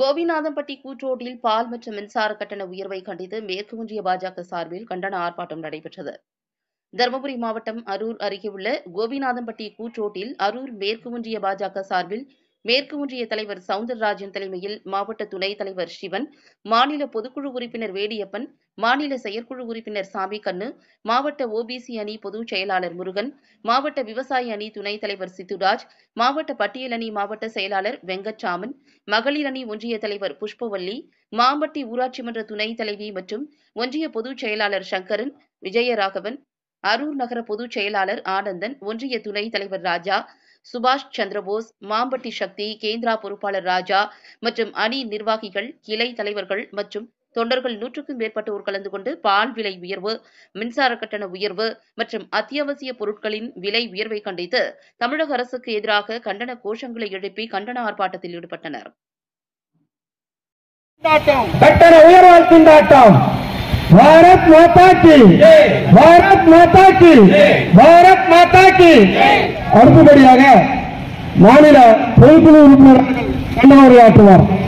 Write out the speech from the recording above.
கோபிநாதம்பட்டி கூற்றோட்டில் பால் மற்றும் மின்சார கட்டண உயர்வை கண்டித்து மேற்கு ஒன்றிய பாஜக சார்பில் கண்டன ஆர்ப்பாட்டம் நடைபெற்றது தருமபுரி மாவட்டம் அரூர் அருகே உள்ள கோபிநாதம்பட்டி கூற்றோட்டில் அரூர் மேற்கு ஒன்றிய பாஜக சார்பில் மேற்கு ஒன்றிய தலைவர் சவுந்தரராஜன் தலைமையில் மாவட்ட துணைத் தலைவர் சிவன் மாநில பொதுக்குழு உறுப்பினர் வேடியப்பன் மாநில செயற்குழு உறுப்பினர் சாமி கண்ணு மாவட்ட ஓபிசி அணி பொதுச் செயலாளர் முருகன் மாவட்ட விவசாய அணி துணைத் தலைவர் சித்துராஜ் மாவட்ட பட்டியல் அணி மாவட்ட செயலாளர் வெங்கட்ராமன் மகளிர் அணி ஒன்றிய தலைவர் புஷ்பவல்லி மாம்பட்டி ஊராட்சி மன்ற துணைத் தலைவி மற்றும் ஒன்றிய பொதுச் செயலாளர் சங்கரன் விஜயராகவன் அரூர் நகர பொதுச் செயலாளர் ஆனந்தன் ஒன்றிய துணைத் தலைவர் ராஜா சுபாஷ் சந்திரபோஸ் மாம்பட்டி சக்தி கேந்திரா பொறுப்பாளர் ராஜா மற்றும் அணி நிர்வாகிகள் கிளை தலைவர்கள் மற்றும் தொண்டர்கள் நூற்றுக்கும் மேற்பட்டோர் கலந்து கொண்டு பால் விலை உயர்வு மின்சார கட்டண உயர்வு மற்றும் அத்தியாவசிய பொருட்களின் விலை உயர்வை கண்டித்து தமிழக அரசுக்கு எதிராக கண்டன கோஷங்களை எழுப்பி கண்டன ஆர்ப்பாட்டத்தில் ஈடுபட்டனர் பாரத் மாதா கி பாரத் மாதா கி பாரத் மாதா கி அடுத்தபடியாக மாநில பொதுக்குழு உறுப்பினர் கண்டன உரையாற்றுவார்